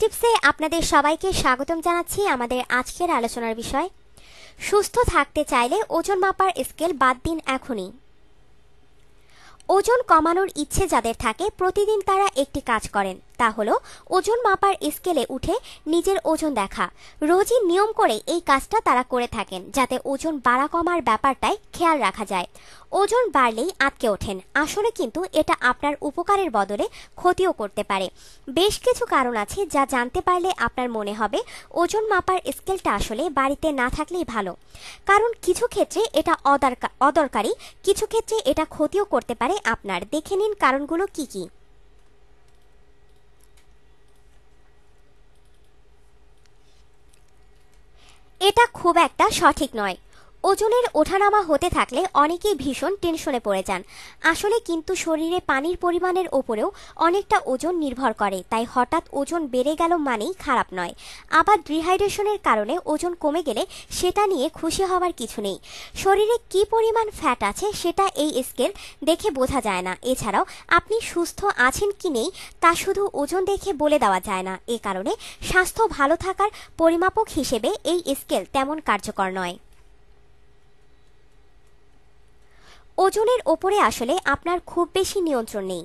health টিপসে আপনাদের সবাইকে স্বাগতম জানাচ্ছি আমাদের আজকের আলোচনার বিষয় সুস্থ থাকতে চাইলে ওজন মাপার স্কেল বাদ দিন এখনই ওজন কমানোর ইচ্ছে যাদের থাকে প্রতিদিন তারা একটি কাজ করেন তা হলো ওজন মাপার স্কেলে উঠে নিজের ওজন দেখা রোজই নিয়ম করে এই কাজটা তারা করে থাকেন যাতে ওজন বাড়া কমার ব্যাপারটায় খেয়াল রাখা যায় ওজন বাড়লেই আটকে ওঠেন আসলে কিন্তু এটা আপনার উপকারের বদলে ক্ষতিও করতে পারে বেশ কিছু কারণ আছে যা জানতে পারলে আপনার মনে হবে ওজন মাপার স্কেলটা আসলে বাড়িতে না থাকলেই ভালো কারণ কিছু ক্ষেত্রে এটা অদরকারি কিছু ক্ষেত্রে এটা ক্ষতিও করতে পারে আপনার দেখে নিন কারণগুলো কি কী খুব একটা সঠিক নয় ওজনের ওঠানামা হতে থাকলে অনেকেই ভীষণ টেনশনে পড়ে যান আসলে কিন্তু শরীরে পানির পরিমাণের ওপরেও অনেকটা ওজন নির্ভর করে তাই হঠাৎ ওজন বেড়ে গেল মানেই খারাপ নয় আবার ডিহাইড্রেশনের কারণে ওজন কমে গেলে সেটা নিয়ে খুশি হওয়ার কিছু নেই শরীরে কি পরিমাণ ফ্যাট আছে সেটা এই স্কেল দেখে বোঝা যায় না এছাড়াও আপনি সুস্থ আছেন কি নেই তা শুধু ওজন দেখে বলে দেওয়া যায় না এ কারণে স্বাস্থ্য ভালো থাকার পরিমাপক হিসেবে এই স্কেল তেমন কার্যকর নয় ওজনের ওপরে আসলে আপনার খুব বেশি নিয়ন্ত্রণ নেই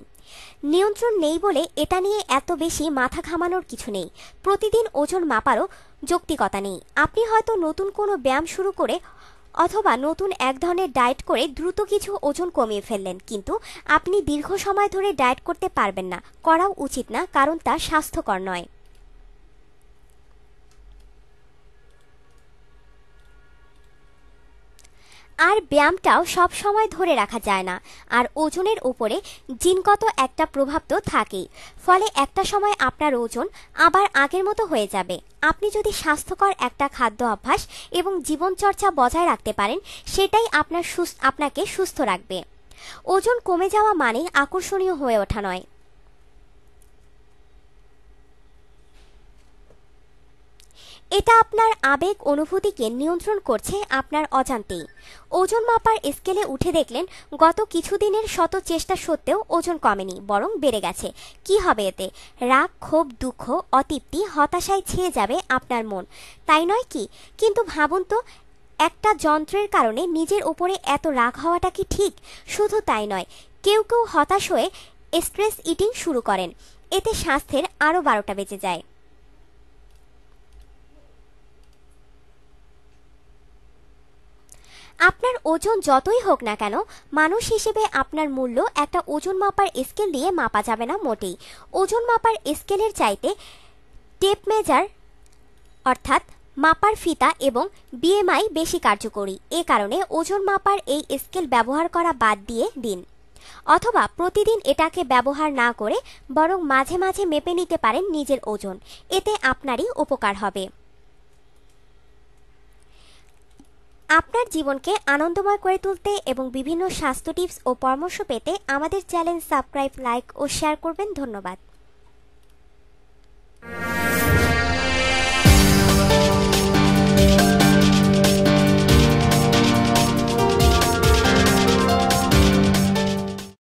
নিয়ন্ত্রণ নেই বলে এটা নিয়ে এত বেশি মাথা ঘামানোর কিছু নেই প্রতিদিন ওজন মাপারও যৌক্তিকতা নেই আপনি হয়তো নতুন কোনো ব্যায়াম শুরু করে অথবা নতুন এক ধরনের ডায়েট করে দ্রুত কিছু ওজন কমিয়ে ফেললেন কিন্তু আপনি দীর্ঘ সময় ধরে ডায়েট করতে পারবেন না করাও উচিত না কারণ তা স্বাস্থ্যকর নয় আর ব্যায়ামটাও সব সময় ধরে রাখা যায় না আর ওজনের উপরে জিনগত একটা প্রভাব তো থাকেই ফলে একটা সময় আপনার ওজন আবার আগের মতো হয়ে যাবে আপনি যদি স্বাস্থ্যকর একটা খাদ্য অভ্যাস এবং জীবনচর্চা বজায় রাখতে পারেন সেটাই আপনার সুস্থ আপনাকে সুস্থ রাখবে ওজন কমে যাওয়া মানে আকর্ষণীয় হয়ে ওঠা নয় এটা আপনার আবেগ অনুভূতিকে নিয়ন্ত্রণ করছে আপনার অজান্তেই ওজন মাপার স্কেলে উঠে দেখলেন গত কিছুদিনের শত চেষ্টা সত্ত্বেও ওজন কমেনি বরং বেড়ে গেছে কি হবে এতে রাগ ক্ষোভ দুঃখ অতৃপ্তি হতাশায় ছেয়ে যাবে আপনার মন তাই নয় কি কিন্তু ভাবুন তো একটা যন্ত্রের কারণে নিজের উপরে এত রাগ হওয়াটা কি ঠিক শুধু তাই নয় কেউ কেউ হতাশ হয়ে স্ট্রেস ইটিং শুরু করেন এতে স্বাস্থ্যের আরও বারোটা বেঁচে যায় আপনার ওজন যতই হোক না কেন মানুষ হিসেবে আপনার মূল্য একটা ওজন মাপার স্কেল দিয়ে মাপা যাবে না মোটেই ওজন মাপার স্কেলের চাইতে টেপ মেজার অর্থাৎ মাপার ফিতা এবং বিএমআই বেশি কার্যকরী এ কারণে ওজন মাপার এই স্কেল ব্যবহার করা বাদ দিয়ে দিন অথবা প্রতিদিন এটাকে ব্যবহার না করে বরং মাঝে মাঝে মেপে নিতে পারেন নিজের ওজন এতে আপনারই উপকার হবে জীবনকে আনন্দময় করে তুলতে এবং বিভিন্ন স্বাস্থ্য টিপস ও পরামর্শ পেতে আমাদের চ্যানেল সাবস্ক্রাইব লাইক ও শেয়ার করবেন ধন্যবাদ